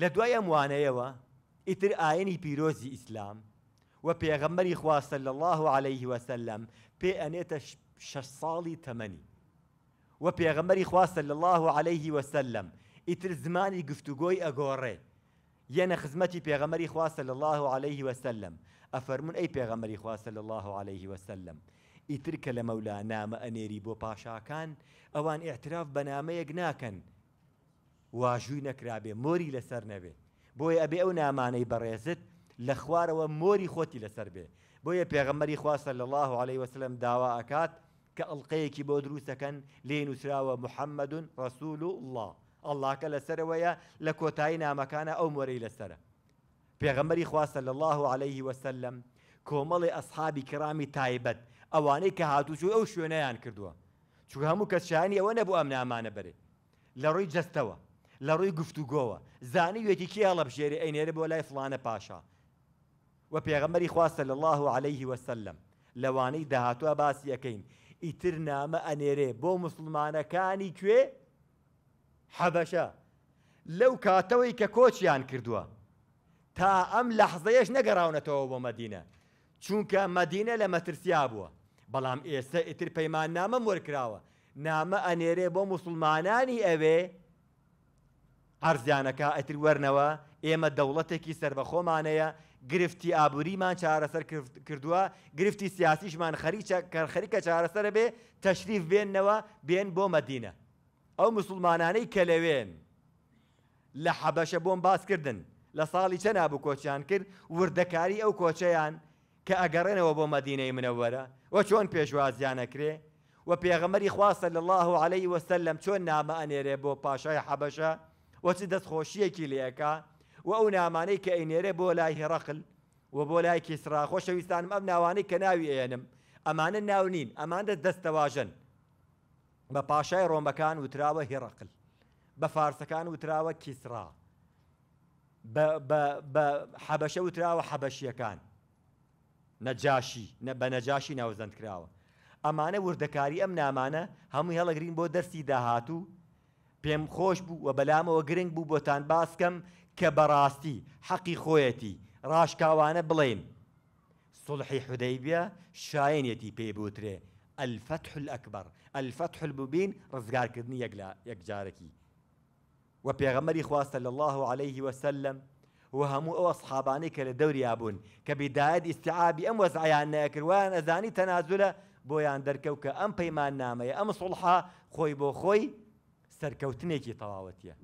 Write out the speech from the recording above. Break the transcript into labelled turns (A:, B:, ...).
A: لە دوای ئەموانەیەوە اتر ئاینی پیرۆزی اسلام و پێغەمەری خواستە لە الله عليه وسلم پێ ئەنێتە شش ساڵی تەمەنی و پێغەمەری خواستە لە الله عليه وسلم اتر زمانی گفتوگۆی ئەگۆڕێ یەنە خزمەتی پێغەمەری خواستە لە الله عليه وسلم افرمون ئەی پێغەمەری خواستە لە الله عليه وسلم ئیتر کە لە مەولا نامە ئەنێری بۆ پاشاکان ئەوان ئاعتراف بە نامەیەک واژووی نەکرابێ مۆری لەسەر نەبێ بۆیە ئەبێ ئەو نامانەی بەڕێزت لە خوارەوە مۆری خۆتی لەسەر بێ بۆیە پێغەمەری خواستە لە الله عليه وسلم داوا ئەکات کە ئەڵلقەیەکی بۆ دروستەکەن لێ نووسراوە محەممەدون ڕسول و الله ئەللاکە لەسەرەوەیە لە کۆتایی نامەکانە ئەو مۆرەی لەسرە پێغەمەری خواستە لە الله عليه وسلم کۆمەڵی ئەسحابی کرامی تایبەت ئەوانەی کە هاتوچوو ئەو شوێنەیان کردووە چوو هەموو کەسشانی ئەوە نەبوو ئەم نامانە بەرێ لە ڕووی جستەوە لە ڕووی گفتوگۆوە زانی وێتی کێ هەڵەبژێری ئەینێرە بۆ لای فلانە پاشا و پێغەمەری خواستە لە الله و عليهەیهی وسلم لەوانەی داهاتوە باسی یەکەین ئیتر نامە ئەنێرێ بۆ مسلمانەکانی کوێ حەبەشە لەو کاتەوەی کە کۆچیان کردووە تا ئەم لە حزەیەش نەگەڕاونەتەوە بۆ مەدینە چونکە مەدینە لە مەترسیا بووە بەڵام ئێستا ئیتر پەیمان نامە مرکراوە نامە ئەنێرێ بۆ مسلمانانی ئەوێ ئارزیانەکە ئەتر وەرنەوە ئێمە دەوڵەتێکی سربەخۆمانەیە گرفتی ئابوووریمان چارەسەر کردووە گرفتی سیاسیشمان خەریکە چارەسەر بێ تەشریف بێننەوە بێن بۆ مەدینە ئەو مسلمانانەی کە لەوێن لە حەبەشە بۆم باسکردن لە ساڵی چە نابوو کۆچیان کرد وردەکاری ئەو کۆچەیان کە ئەگەڕێنەوە بۆ مەدینەی منەوەرە وە چۆن پێشوازیانەکرێ و پێغەمەری خواستە لە الله عليه وسلم چۆن نامە ئەنێرێ بۆ پاشای حەبەشە وەچ دەستخۆشیەکی لەکە و ئەو نامانەی کە ئەینێرە بۆ لای هێڕقل و بۆ لای کیسرا خۆشەویستانم ئەم ناوانەی کە ناوی ئێنم ئەمانە ناو نین ئەمانە دەستەواژن بە پاشای ڕۆمەکان وتراوە هێڕقل بە فارسەکان وتراوە کیسرا بە حەبەشە وتراوە حەبەشیەکان نەجاشی بە نەجاشی ناوزەند کراوە ئەمانە وردەکاری ئەم نامانە هەموو هەڵەگرین بۆ دەستی داهاتوو پێم خۆش بوو و بەلامەوە گرنگ بوو بۆتان باسکەم کە بەڕاستی حەقی خۆیەتی ڕاشکاوانە بڵێن سڵحی حودەیبە شایەنێتی پێبوترێ ئەلفەتح ئەکبەر ئەلفەتح ببین ڕزگارکردنی یەکجارەکی و پێغەمەری خواستە لە الله عليه وسلم و هەموو ئەوە سحابانەی کە لە دەوریا بوون کە بیداەت ئیسعابی ئەم وەزعیان نەکردوان ئەزانی تەنازولە بۆیان دەرکەوت کە ئەم پەیمان نامەیە ئەم سڵحا خۆی بۆ خۆی سەرکەوتنێکی تەواوەتیە.